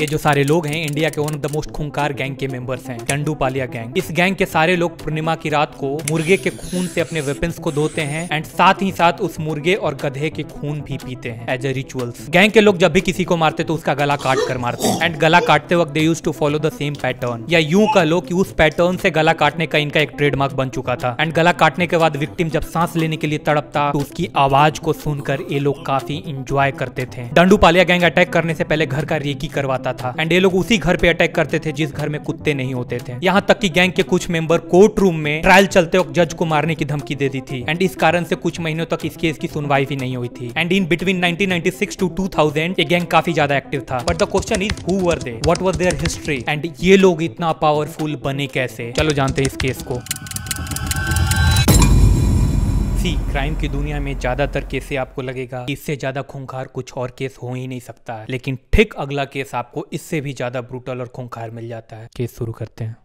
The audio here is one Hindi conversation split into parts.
ये जो सारे लोग हैं इंडिया के वन ऑफ द मोस्ट खूंखार गैंग के मेंबर्स हैं टंडू पालिया गैंग इस गैंग के सारे लोग पूर्णिमा की रात को मुर्गे के खून से अपने वेपन्स को धोते हैं एंड साथ ही साथ उस मुर्गे और गधे के खून भी पीते हैं एज ए रिचुअल्स गैंग के लोग जब भी किसी को मारते तो उसका गला काट कर मारते हैं एंड गला काटते वक्त they used to follow the same pattern या यूं कह लो कि उस पैटर्न से गला काटने का इनका एक ट्रेडमार्क बन चुका था एंड गला काटने के बाद विक्टिम जब सांस लेने के लिए तड़पता तो उसकी आवाज को सुनकर ये लोग काफी इंजॉय करते थे डंडू पालिया गैंग अटैक करने से पहले घर का रेकी करवाता जाता था एंड ये लोग उसी घर पे अटैक करते थे जिस घर में कुत्ते नहीं होते थे यहाँ तक की गैंग के कुछ मेंबर कोर्ट रूम में ट्रायल चलते वक्त जज को मारने की धमकी दे दी थी एंड इस कारण से कुछ महीनों तक इस केस की सुनवाई भी नहीं हुई थी and in between 1996 two thousand ये गैंग काफी ज्यादा एक्टिव था but the question is who were they what was their history and ये लोग इतना पावरफुल बने कैसे चलो जानते हैं इस केस को सी क्राइम की दुनिया में ज्यादातर केसे आपको लगेगा इससे ज्यादा खूंखार कुछ और केस हो ही नहीं सकता है लेकिन ठीक अगला केस आपको इससे भी ज्यादा ब्रूटल और खूंखार मिल जाता है केस शुरू करते हैं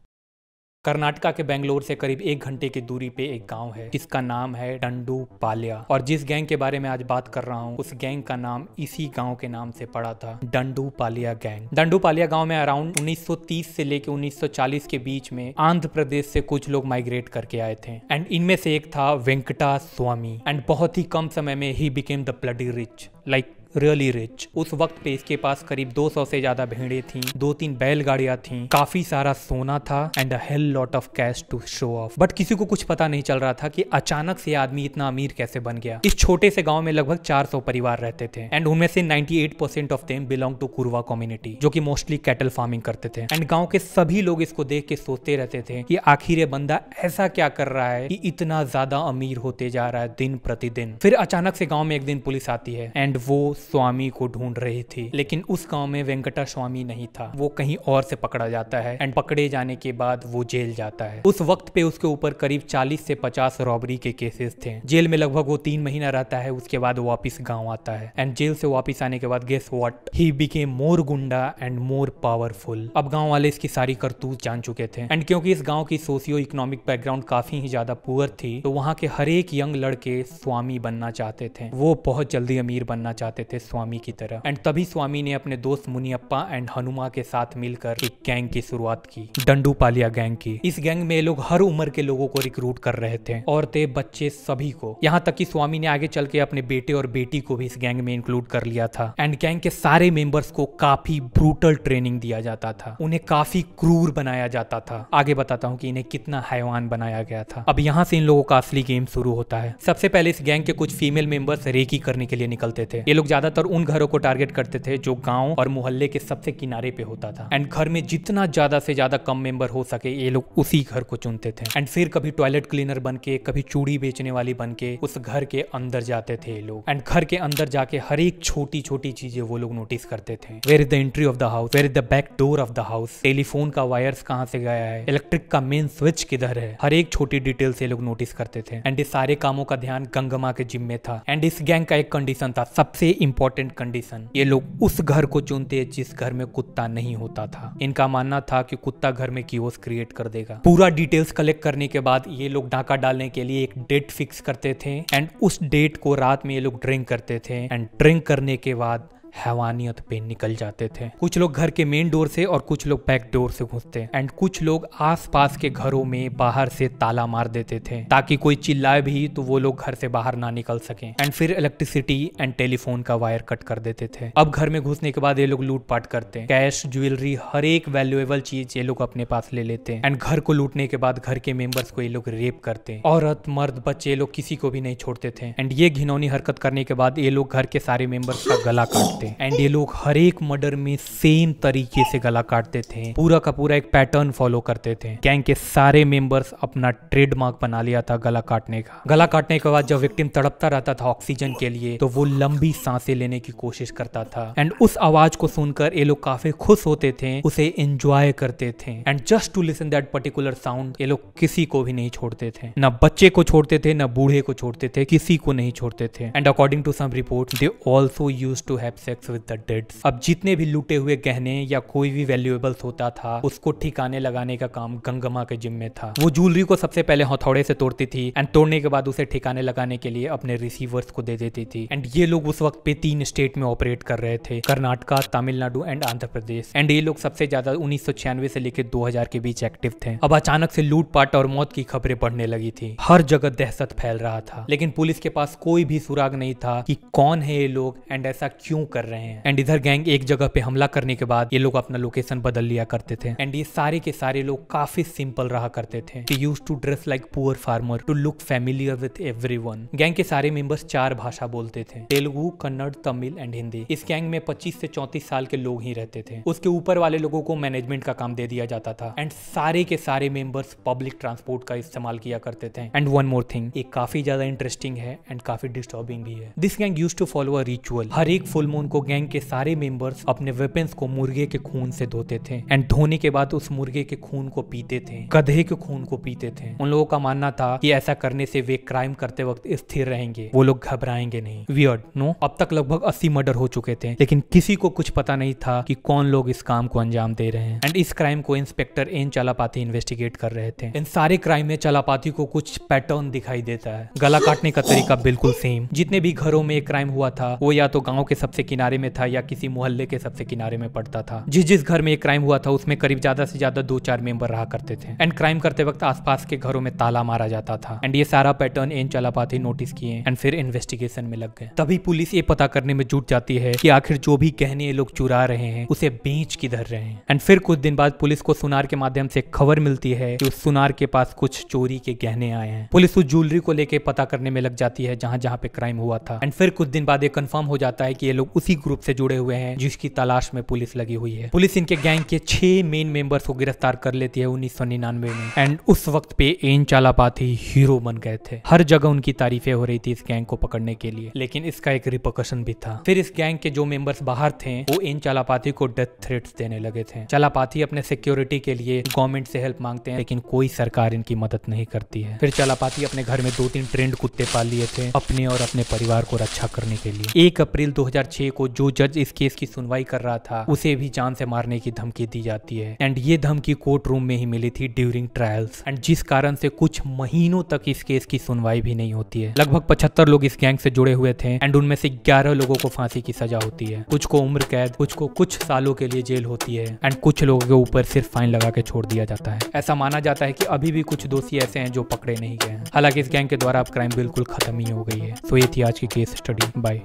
कर्नाटका के बेंगलोर से करीब एक घंटे की दूरी पे एक गांव है जिसका नाम है डंडू पालिया और जिस गैंग के बारे में आज बात कर रहा हूँ उस गैंग का नाम इसी गांव के नाम से पड़ा था डंडू पालिया गैंग डंडू पालिया गांव में अराउंड 1930 से लेकर 1940 के बीच में आंध्र प्रदेश से कुछ लोग माइग्रेट करके आए थे एंड इनमें से एक था वेंकटा स्वामी एंड बहुत ही कम समय में ही became the bloody rich like really rich उस वक्त पे इसके पास करीब 200 से ज्यादा भेड़े थीं दो तीन बैलगाड़ियां थीं काफी सारा सोना था and a hell lot of cash to show off but किसी को कुछ पता नहीं चल रहा था कि अचानक से आदमी इतना अमीर कैसे बन गया इस छोटे से गाँव में लगभग 400 परिवार रहते थे एंड उनमें से ninety of them belong to Kuruva community जो की मोस्टली कैटल फार्मिंग करते थे एंड गाँव के सभी लोग इसको देख के सोचते रहते थे कि आखिर ये बंदा ऐसा क्या कर रहा है कि इतना ज्यादा अमीर होते जा रहा है दिन प्रतिदिन फिर अचानक से गाँव में एक दिन पुलिस आती है एंड वो स्वामी को ढूंढ रहे थे लेकिन उस गांव में वेंकटा स्वामी नहीं था वो कहीं और से पकड़ा जाता है एंड पकड़े जाने के बाद वो जेल जाता है उस वक्त पे उसके ऊपर करीब 40 से 50 रॉबरी के केसेस थे जेल में लगभग वो तीन महीना रहता है उसके बाद वापिस गाँव आता है एंड जेल से वापिस आने के बाद guess what he became more goonda and more powerful अब गाँव वाले इसकी सारी करतूत जान चुके थे एंड क्योंकि इस गाँव की सोशियो इकोनॉमिक बैकग्राउंड काफी ही ज्यादा पुअर थी तो वहाँ के हर एक यंग लड़के स्वामी बनना चाहते थे वो बहुत जल्दी अमीर बनना चाहते थे थे स्वामी की तरह एंड तभी स्वामी ने अपने दोस्त मुनियप्पा एंड हनुमा के साथ मिलकर एक गैंग की शुरुआत की डंडू पालिया गैंग की इस गैंग में लोग हर उम्र के लोगों को रिक्रूट कर रहे थे औरतें बच्चे सभी को यहाँ तक कि स्वामी ने आगे चल के अपने बेटे और बेटी को भी इस गैंग में इंक्लूड कर लिया था एंड गैंग के सारे मेंबर्स को काफी ब्रूटल ट्रेनिंग दिया जाता था उन्हें काफी क्रूर बनाया जाता था आगे बताता हूँ कि इन्हें कितना हैवान बनाया गया था अब यहाँ से इन लोगों का असली गेम शुरू होता है सबसे पहले इस गैंग के कुछ फीमेल मेंबर्स रेकी करने के लिए निकलते थे ये लोग ज्यादातर उन घरों को टारगेट करते थे जो गांव और मोहल्ले के सबसे किनारे पे होता था एंड घर में जितना ज्यादा से ज्यादा कम मेंबर हो सके ये लोग उसी घर को चुनते थे एंड फिर कभी टॉयलेट क्लीनर बन के कभी चूड़ी बेचने वाली बन के उस घर के अंदर जाते थे ये लोग एंड घर के अंदर जाके हर एक छोटी छोटी चीजें वो लोग नोटिस करते थे where is the entry of the house where is the back door of the house telephone का वायर्स कहाँ से गया है इलेक्ट्रिक का मेन स्विच किधर है हर एक छोटी डिटेल से लोग नोटिस करते थे एंड इस सारे कामों का ध्यान गंगमा के जिम्मे था एंड इस गैंग का एक कंडीशन था सबसे इम्पोर्टेंट कंडीशन ये लोग उस घर को चुनते हैं जिस घर में कुत्ता नहीं होता था इनका मानना था कि कुत्ता घर में कीओस क्रिएट कर देगा पूरा डिटेल्स कलेक्ट करने के बाद ये लोग डाका डालने के लिए एक डेट फिक्स करते थे एंड उस डेट को रात में ये लोग ड्रिंक करते थे एंड ड्रिंक करने के बाद हैवानियत पे निकल जाते थे कुछ लोग घर के मेन डोर से और कुछ लोग बैक डोर से घुसते एंड कुछ लोग आसपास के घरों में बाहर से ताला मार देते थे ताकि कोई चिल्लाए भी तो वो लोग घर से बाहर ना निकल सके एंड फिर इलेक्ट्रिसिटी एंड टेलीफोन का वायर कट कर देते थे अब घर में घुसने के बाद ये लोग लूटपाट करते कैश ज्वेलरी हर एक वैल्यूएबल चीज ये लोग अपने पास ले लेते हैं एंड घर को लूटने के बाद घर के मेंबर्स को ये लोग रेप करते औरत मर्द बच्चे लोग किसी को भी नहीं छोड़ते थे एंड ये घिनौनी हरकत करने के बाद ये लोग घर के सारे मेंबर्स का गला काटते थे एंड ये लोग हर एक मर्डर में सेम तरीके से गला काटते थे पूरा का पूरा एक पैटर्न फॉलो करते थे गैंग के सारे मेंबर्स अपना ट्रेडमार्क बना लिया था गला काटने का गला काटने के बाद जब विक्टिम तड़पता रहता था ऑक्सीजन के लिए तो वो लंबी सांसें लेने की कोशिश करता था एंड उस आवाज को सुनकर ये लोग काफी खुश होते थे उसे एंजॉय करते थे and just to listen that particular sound ये लोग किसी को भी नहीं छोड़ते थे न बच्चे को छोड़ते थे न बूढ़े को छोड़ते थे किसी को नहीं छोड़ते थे and according to some report they also used to have contact with the dead अब जितने भी लूटे हुए गहने या कोई भी वैल्यूएबल्स होता था उसको ठिकाने लगाने का काम गंगमा के जिम में था वो ज्वेलरी को सबसे पहले हथौड़े से तोड़ती थी एंड तोड़ने के बाद उसे ठिकाने लगाने के लिए अपने रिसीवर्स को दे देती थी एंड ये लोग उस वक्त पे तीन स्टेट में ऑपरेट कर रहे थे कर्नाटका तमिलनाडु एंड आंध्र प्रदेश एंड ये लोग सबसे ज्यादा उन्नीस से लेकर दो के बीच एक्टिव थे अब अचानक से लूटपाट और मौत की खबरें बढ़ने लगी थी हर जगह दहशत फैल रहा था लेकिन पुलिस के पास कोई भी सुराग नहीं था कि कौन है ये लोग एंड ऐसा क्यों कर कर रहे हैं एंड इधर गैंग एक जगह पे हमला करने के बाद ये लोग अपना लोकेशन बदल लिया करते थे एंड ये सारे के सारे लोग काफी सिंपल रहा करते थे used to dress like poor farmer to look familiar with every gang के सारे मेंबर्स चार भाषा बोलते थे तेलुगु कन्नड़ तमिल एंड हिंदी इस गैंग में पच्चीस से चौंतीस साल के लोग ही रहते थे उसके ऊपर वाले लोगों को मैनेजमेंट का काम दे दिया जाता था एंड सारे के सारे मेंबर्स पब्लिक ट्रांसपोर्ट का इस्तेमाल किया करते थे एंड वन मोर थिंग ये काफी ज्यादा इंटरेस्टिंग है एंड काफी डिस्टर्बिंग भी है this gang used to follow a ritual हर एक फुल मून उनको गैंग के सारे मेंबर्स अपने वेपन्स को मुर्गे के खून से धोते थे एंड धोने के बाद उस मुर्गे के खून को पीते थे गधे के खून को पीते थे उन लोगों का मानना था कि ऐसा करने से वे क्राइम करते वक्त स्थिर रहेंगे वो लोग घबराएंगे नहीं वियर्ड नो अब तक लगभग अस्सी मर्डर हो चुके थे लेकिन किसी को कुछ पता नहीं था कि कौन लोग इस काम को अंजाम दे रहे हैं एंड इस क्राइम को इंस्पेक्टर एन चलापाती इन्वेस्टिगेट कर रहे थे इन सारे क्राइम में चलापाती को कुछ पैटर्न दिखाई देता है गला काटने का तरीका बिल्कुल सेम जितने भी घरों में क्राइम हुआ था वो या तो गाँव के सबसे किनारे में था या किसी मोहल्ले के सबसे किनारे में पड़ता था जिस जिस घर में ये क्राइम हुआ था उसमें करीब ज्यादा से ज्यादा दो चार मेंबर रहा करते थे एंड क्राइम करते वक्त आसपास के घरों में ताला मारा जाता था एंड ये सारा पैटर्न एन चलापाती नोटिस किए एंड फिर इन्वेस्टिगेशन में लग गए तभी पुलिस ये पता करने में जुट जाती है की आखिर जो भी गहने ये लोग चुरा रहे हैं उसे बेच किधर रहे हैं एंड फिर कुछ दिन बाद पुलिस को सुनार के माध्यम से खबर मिलती है कि उस सुनार के पास कुछ चोरी के गहने आए हैं पुलिस उस ज्वेलरी को लेकर पता करने में लग जाती है जहां जहां पे क्राइम हुआ था एंड फिर कुछ दिन बाद ये कंफर्म हो जाता है कि ये लोग उस उसी ग्रुप से जुड़े हुए हैं जिसकी तलाश में पुलिस लगी हुई है पुलिस इनके गैंग के छह मेन मेंबर्स को गिरफ्तार कर लेती है उन्नीस में एंड उस वक्त पे एन चालापाथी हीरो बन गए थे हर जगह उनकी तारीफें हो रही थी इस गैंग को पकड़ने के लिए लेकिन इसका एक रिपोकशन भी था फिर इस गैंग के जो मेंबर्स बाहर थे वो एन चालापाथी को डेथ थ्रेट देने लगे थे चालापाथी अपने सिक्योरिटी के लिए गवर्नमेंट से हेल्प मांगते हैं लेकिन कोई सरकार इनकी मदद नहीं करती है फिर चालापाथी अपने घर में दो तीन ट्रेंड कुत्ते पाल लिए थे अपने और अपने परिवार को रक्षा करने के लिए एक अप्रैल 2006 को जो जज इस केस की सुनवाई कर रहा था उसे भी जान से मारने की धमकी दी जाती है एंड ये धमकी कोर्ट रूम में ही मिली थी ड्यूरिंग ट्रायल्स एंड जिस कारण से कुछ महीनों तक इस केस की सुनवाई भी नहीं होती है लगभग पचहत्तर लोग इस गैंग से जुड़े हुए थे एंड उनमें से ग्यारह लोगों को फांसी की सजा होती है कुछ को उम्र कैद कुछ को कुछ सालों के लिए जेल होती है एंड कुछ लोगों के ऊपर सिर्फ फाइन लगा के छोड़ दिया जाता है ऐसा माना जाता है की अभी भी कुछ दोषी ऐसे हैं जो पकड़े नहीं गए हालांकि इस गैंग के द्वारा अब क्राइम बिल्कुल खत्म ही हो गई है सो ये थी आज की केस स्टडी बाय